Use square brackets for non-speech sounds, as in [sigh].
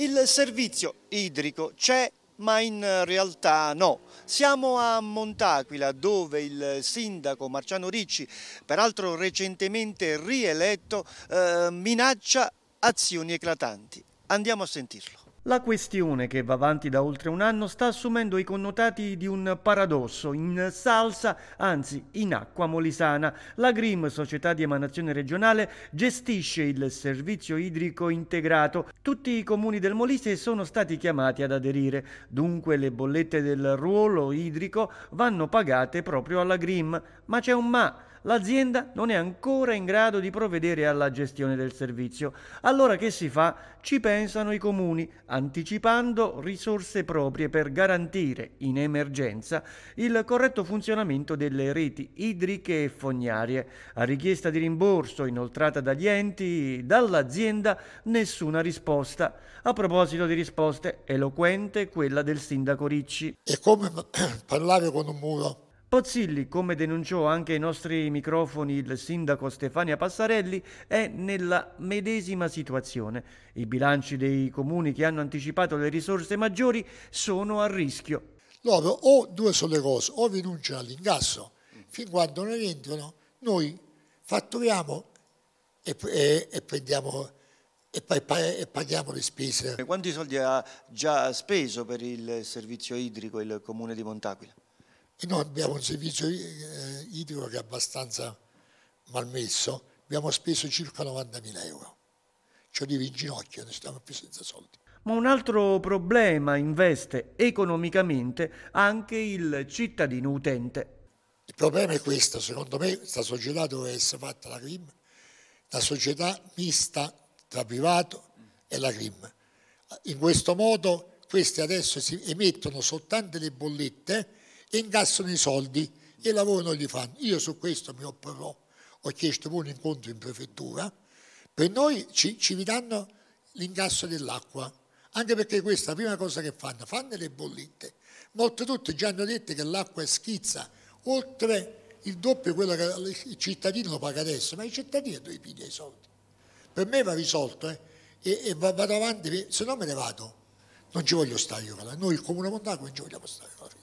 Il servizio idrico c'è ma in realtà no. Siamo a Montaquila dove il sindaco Marciano Ricci, peraltro recentemente rieletto, eh, minaccia azioni eclatanti. Andiamo a sentirlo. La questione che va avanti da oltre un anno sta assumendo i connotati di un paradosso in salsa, anzi in acqua molisana. La Grim, società di emanazione regionale, gestisce il servizio idrico integrato. Tutti i comuni del Molise sono stati chiamati ad aderire, dunque le bollette del ruolo idrico vanno pagate proprio alla Grim. Ma c'è un ma l'azienda non è ancora in grado di provvedere alla gestione del servizio. Allora che si fa? Ci pensano i comuni, anticipando risorse proprie per garantire in emergenza il corretto funzionamento delle reti idriche e fognarie. A richiesta di rimborso inoltrata dagli enti, dall'azienda nessuna risposta. A proposito di risposte, eloquente quella del sindaco Ricci. È come [coughs] parlare con un muro Pozzilli, come denunciò anche ai nostri microfoni il sindaco Stefania Passarelli, è nella medesima situazione. I bilanci dei comuni che hanno anticipato le risorse maggiori sono a rischio. Loro o due sono le cose, o rinunciano all'ingasso, fin quando non entrano noi fatturiamo e, e, e prendiamo e, paghiamo le spese. Quanti soldi ha già speso per il servizio idrico il comune di Montaquila? e noi abbiamo un servizio eh, idrico che è abbastanza malmesso, abbiamo speso circa 90.000 euro. Ci arrivi in ginocchio, ne stiamo più senza soldi. Ma un altro problema investe economicamente anche il cittadino utente. Il problema è questo, secondo me questa società doveva essere fatta la CRIM, la società mista tra privato e la CRIM. In questo modo queste adesso si emettono soltanto le bollette incassano i soldi e il lavoro non li fanno. Io su questo mi opporrò, ho chiesto un incontro in prefettura, per noi ci, ci ridanno l'incasso dell'acqua, anche perché questa è la prima cosa che fanno, fanno le bollette. Molte tutte già hanno detto che l'acqua è schizza, oltre il doppio di quello che il cittadino lo paga adesso, ma il cittadino dove piglia i soldi? Per me va risolto eh? e, e, vado avanti, se no me ne vado. Non ci voglio stare io, noi il Comune Montaco non ci vogliamo stare. Io.